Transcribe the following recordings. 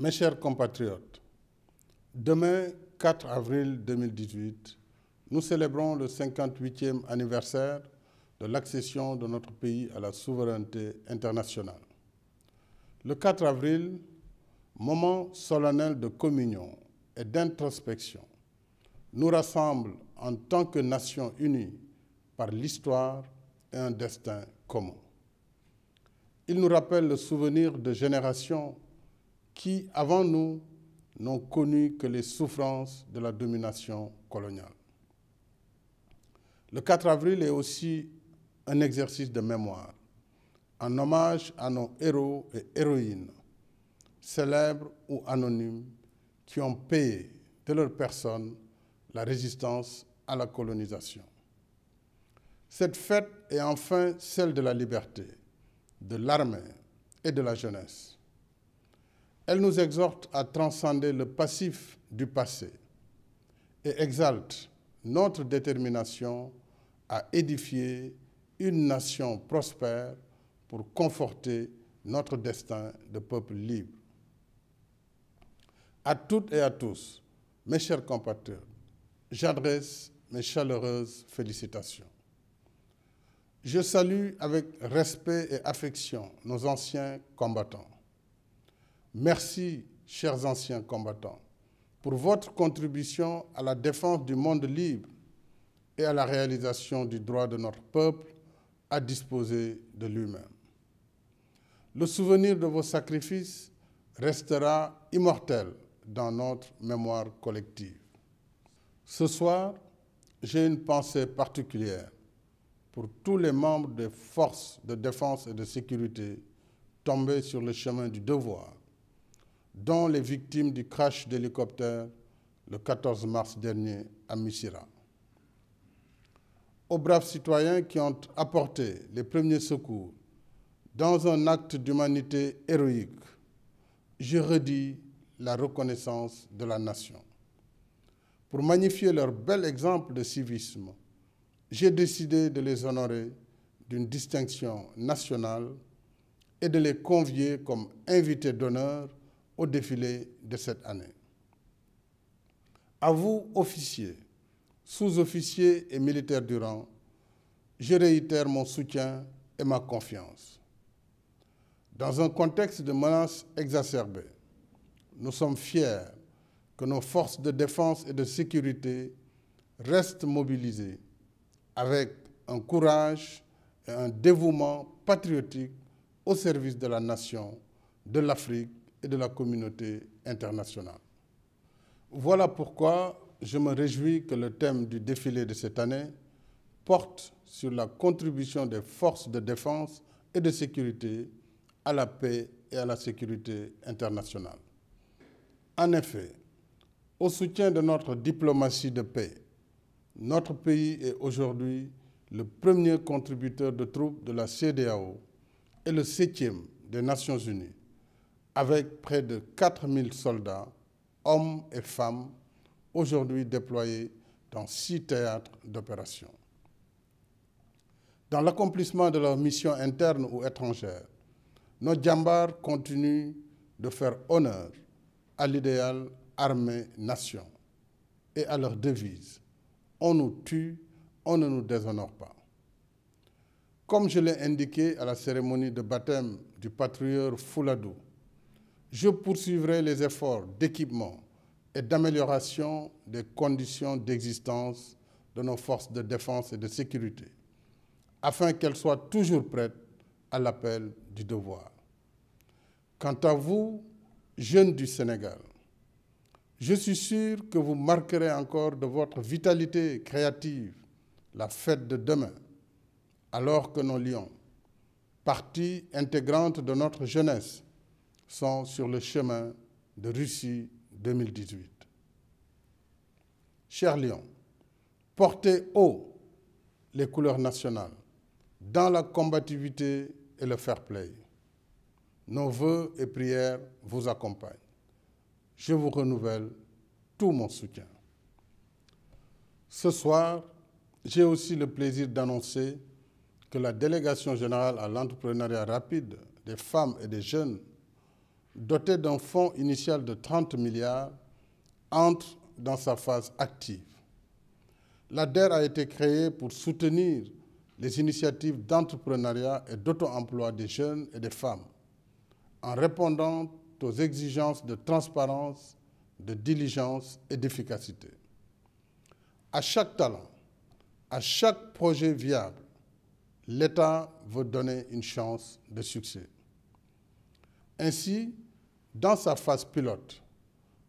Mes chers compatriotes, demain 4 avril 2018, nous célébrons le 58e anniversaire de l'accession de notre pays à la souveraineté internationale. Le 4 avril, moment solennel de communion et d'introspection, nous rassemble en tant que nation unie par l'histoire et un destin commun. Il nous rappelle le souvenir de générations qui, avant nous, n'ont connu que les souffrances de la domination coloniale. Le 4 avril est aussi un exercice de mémoire, en hommage à nos héros et héroïnes, célèbres ou anonymes, qui ont payé de leur personne la résistance à la colonisation. Cette fête est enfin celle de la liberté, de l'armée et de la jeunesse. Elle nous exhorte à transcender le passif du passé et exalte notre détermination à édifier une nation prospère pour conforter notre destin de peuple libre. À toutes et à tous, mes chers compatriotes, j'adresse mes chaleureuses félicitations. Je salue avec respect et affection nos anciens combattants. Merci, chers anciens combattants, pour votre contribution à la défense du monde libre et à la réalisation du droit de notre peuple à disposer de lui-même. Le souvenir de vos sacrifices restera immortel dans notre mémoire collective. Ce soir, j'ai une pensée particulière pour tous les membres des forces de défense et de sécurité tombés sur le chemin du devoir dont les victimes du crash d'hélicoptère le 14 mars dernier à Missira. Aux braves citoyens qui ont apporté les premiers secours dans un acte d'humanité héroïque, je redis la reconnaissance de la nation. Pour magnifier leur bel exemple de civisme, j'ai décidé de les honorer d'une distinction nationale et de les convier comme invités d'honneur au défilé de cette année. À vous, officiers, sous-officiers et militaires du rang, je réitère mon soutien et ma confiance. Dans un contexte de menaces exacerbées, nous sommes fiers que nos forces de défense et de sécurité restent mobilisées avec un courage et un dévouement patriotique au service de la nation, de l'Afrique et de la communauté internationale. Voilà pourquoi je me réjouis que le thème du défilé de cette année porte sur la contribution des forces de défense et de sécurité à la paix et à la sécurité internationale. En effet, au soutien de notre diplomatie de paix, notre pays est aujourd'hui le premier contributeur de troupes de la CDAO et le septième des Nations Unies avec près de 4000 soldats, hommes et femmes, aujourd'hui déployés dans six théâtres d'opération. Dans l'accomplissement de leur mission interne ou étrangères, nos Djambars continuent de faire honneur à l'idéal armée-nation et à leur devise On nous tue, on ne nous déshonore pas. Comme je l'ai indiqué à la cérémonie de baptême du patrieur Fouladou je poursuivrai les efforts d'équipement et d'amélioration des conditions d'existence de nos forces de défense et de sécurité, afin qu'elles soient toujours prêtes à l'appel du devoir. Quant à vous, jeunes du Sénégal, je suis sûr que vous marquerez encore de votre vitalité créative la fête de demain, alors que nos lions, partie intégrante de notre jeunesse, sont sur le chemin de Russie 2018. Cher Lyon, portez haut les couleurs nationales dans la combativité et le fair play. Nos voeux et prières vous accompagnent. Je vous renouvelle tout mon soutien. Ce soir, j'ai aussi le plaisir d'annoncer que la délégation générale à l'entrepreneuriat rapide des femmes et des jeunes doté d'un fonds initial de 30 milliards, entre dans sa phase active. L'ADER a été créée pour soutenir les initiatives d'entrepreneuriat et d'auto-emploi des jeunes et des femmes, en répondant aux exigences de transparence, de diligence et d'efficacité. À chaque talent, à chaque projet viable, l'État veut donner une chance de succès. Ainsi, dans sa phase pilote,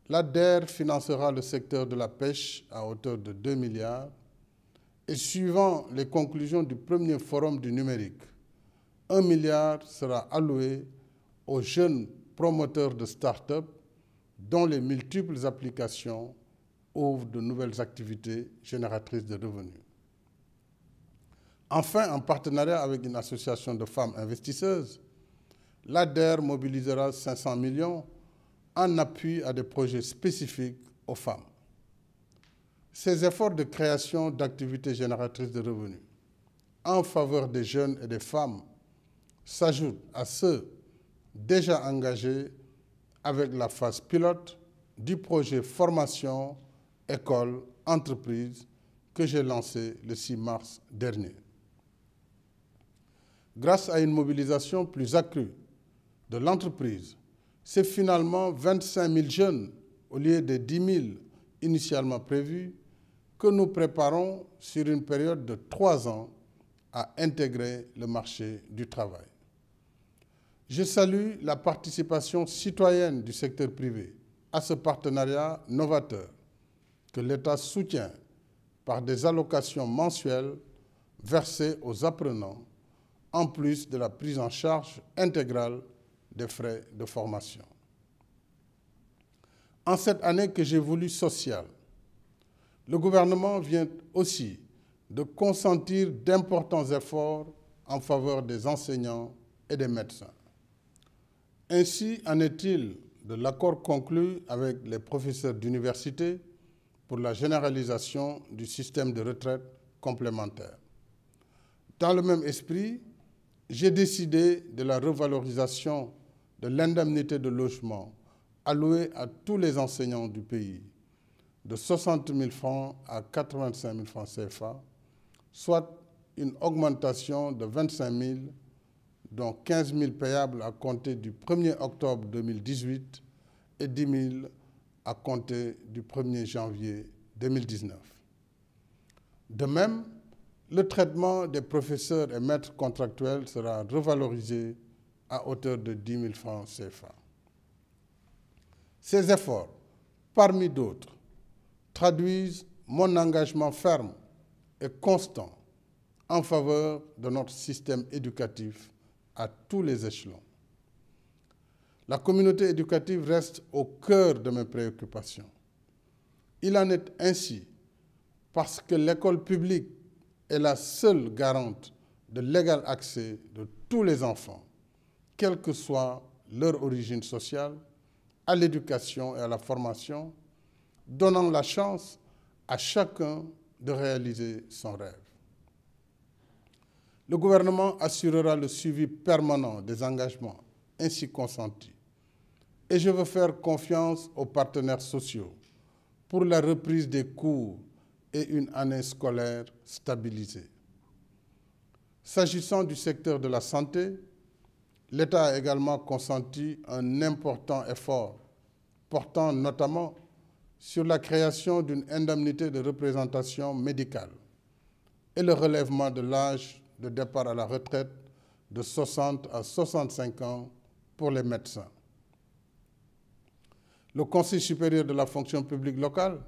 l'ADER financera le secteur de la pêche à hauteur de 2 milliards et suivant les conclusions du premier forum du numérique, 1 milliard sera alloué aux jeunes promoteurs de start-up dont les multiples applications ouvrent de nouvelles activités génératrices de revenus. Enfin, en partenariat avec une association de femmes investisseuses, l'ADER mobilisera 500 millions en appui à des projets spécifiques aux femmes. Ces efforts de création d'activités génératrices de revenus en faveur des jeunes et des femmes s'ajoutent à ceux déjà engagés avec la phase pilote du projet formation, école, entreprise que j'ai lancé le 6 mars dernier. Grâce à une mobilisation plus accrue de l'entreprise, c'est finalement 25 000 jeunes au lieu des 10 000 initialement prévus que nous préparons sur une période de trois ans à intégrer le marché du travail. Je salue la participation citoyenne du secteur privé à ce partenariat novateur que l'État soutient par des allocations mensuelles versées aux apprenants, en plus de la prise en charge intégrale des frais de formation. En cette année que j'ai voulu sociale, le gouvernement vient aussi de consentir d'importants efforts en faveur des enseignants et des médecins. Ainsi en est-il de l'accord conclu avec les professeurs d'université pour la généralisation du système de retraite complémentaire. Dans le même esprit, j'ai décidé de la revalorisation de l'indemnité de logement allouée à tous les enseignants du pays de 60 000 francs à 85 000 francs CFA, soit une augmentation de 25 000, dont 15 000 payables à compter du 1er octobre 2018 et 10 000 à compter du 1er janvier 2019. De même, le traitement des professeurs et maîtres contractuels sera revalorisé à hauteur de 10 000 francs CFA. Ces efforts, parmi d'autres, traduisent mon engagement ferme et constant en faveur de notre système éducatif à tous les échelons. La communauté éducative reste au cœur de mes préoccupations. Il en est ainsi parce que l'école publique est la seule garante de l'égal accès de tous les enfants quelle que soit leur origine sociale, à l'éducation et à la formation, donnant la chance à chacun de réaliser son rêve. Le gouvernement assurera le suivi permanent des engagements ainsi consentis et je veux faire confiance aux partenaires sociaux pour la reprise des cours et une année scolaire stabilisée. S'agissant du secteur de la santé, l'État a également consenti un important effort, portant notamment sur la création d'une indemnité de représentation médicale et le relèvement de l'âge de départ à la retraite de 60 à 65 ans pour les médecins. Le Conseil supérieur de la fonction publique locale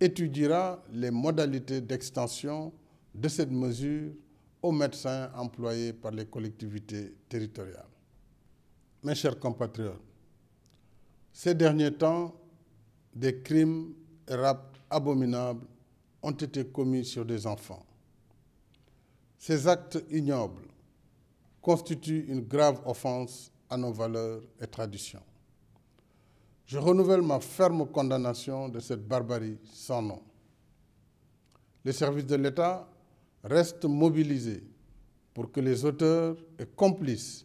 étudiera les modalités d'extension de cette mesure aux médecins employés par les collectivités territoriales. Mes chers compatriotes, ces derniers temps, des crimes et rapes abominables ont été commis sur des enfants. Ces actes ignobles constituent une grave offense à nos valeurs et traditions. Je renouvelle ma ferme condamnation de cette barbarie sans nom. Les services de l'État restent mobilisés pour que les auteurs et complices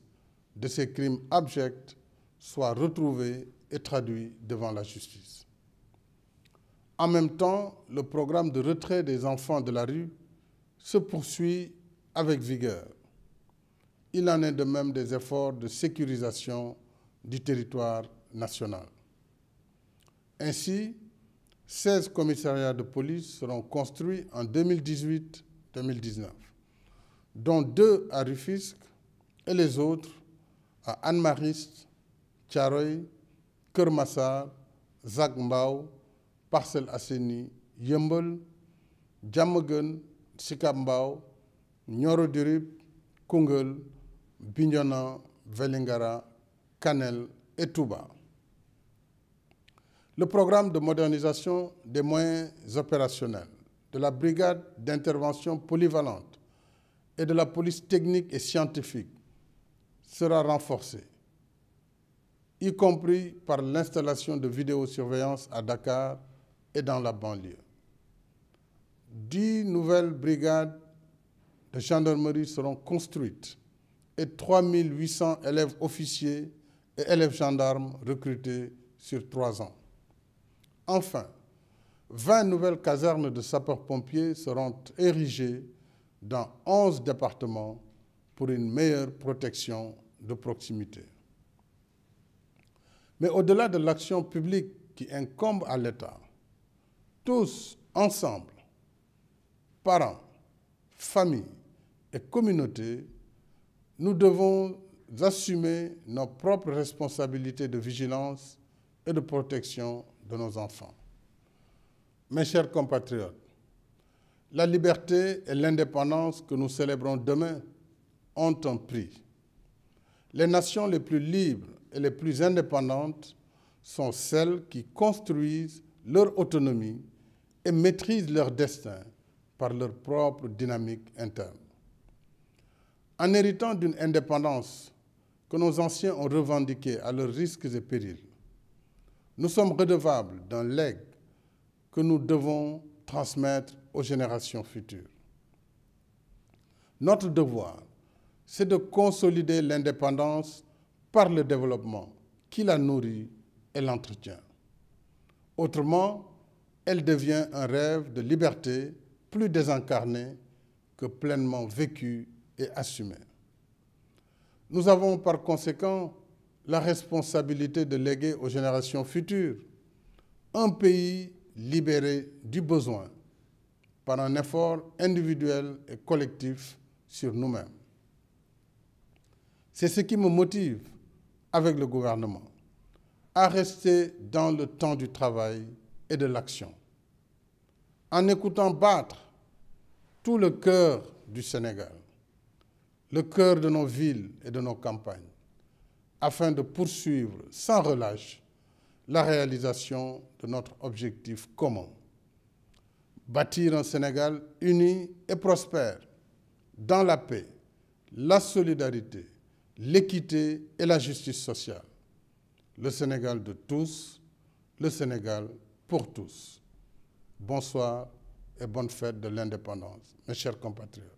de ces crimes abjects soient retrouvés et traduits devant la justice. En même temps, le programme de retrait des enfants de la rue se poursuit avec vigueur. Il en est de même des efforts de sécurisation du territoire national. Ainsi, 16 commissariats de police seront construits en 2018-2019, dont deux à Rufisque et les autres à Anne-Mariste, Tcharoy, Kermassar, Zagmbao, Parcel Asseni, Yembol, Djamogun, Sikambao, Nyoro Kungul, Kungel, Velingara, Kanel et Touba. Le programme de modernisation des moyens opérationnels de la brigade d'intervention polyvalente et de la police technique et scientifique sera renforcée, y compris par l'installation de vidéosurveillance à Dakar et dans la banlieue. Dix nouvelles brigades de gendarmerie seront construites et 3 800 élèves officiers et élèves gendarmes recrutés sur trois ans. Enfin, 20 nouvelles casernes de sapeurs-pompiers seront érigées dans 11 départements pour une meilleure protection de proximité. Mais au-delà de l'action publique qui incombe à l'État, tous ensemble, parents, familles et communautés, nous devons assumer nos propres responsabilités de vigilance et de protection de nos enfants. Mes chers compatriotes, la liberté et l'indépendance que nous célébrons demain ont un Les nations les plus libres et les plus indépendantes sont celles qui construisent leur autonomie et maîtrisent leur destin par leur propre dynamique interne. En héritant d'une indépendance que nos anciens ont revendiquée à leurs risques et périls, nous sommes redevables d'un legs que nous devons transmettre aux générations futures. Notre devoir c'est de consolider l'indépendance par le développement qui la nourrit et l'entretient. Autrement, elle devient un rêve de liberté plus désincarné que pleinement vécu et assumé. Nous avons par conséquent la responsabilité de léguer aux générations futures un pays libéré du besoin par un effort individuel et collectif sur nous-mêmes. C'est ce qui me motive avec le gouvernement à rester dans le temps du travail et de l'action. En écoutant battre tout le cœur du Sénégal, le cœur de nos villes et de nos campagnes, afin de poursuivre sans relâche la réalisation de notre objectif commun. Bâtir un Sénégal uni et prospère, dans la paix, la solidarité, l'équité et la justice sociale. Le Sénégal de tous, le Sénégal pour tous. Bonsoir et bonne fête de l'indépendance, mes chers compatriotes.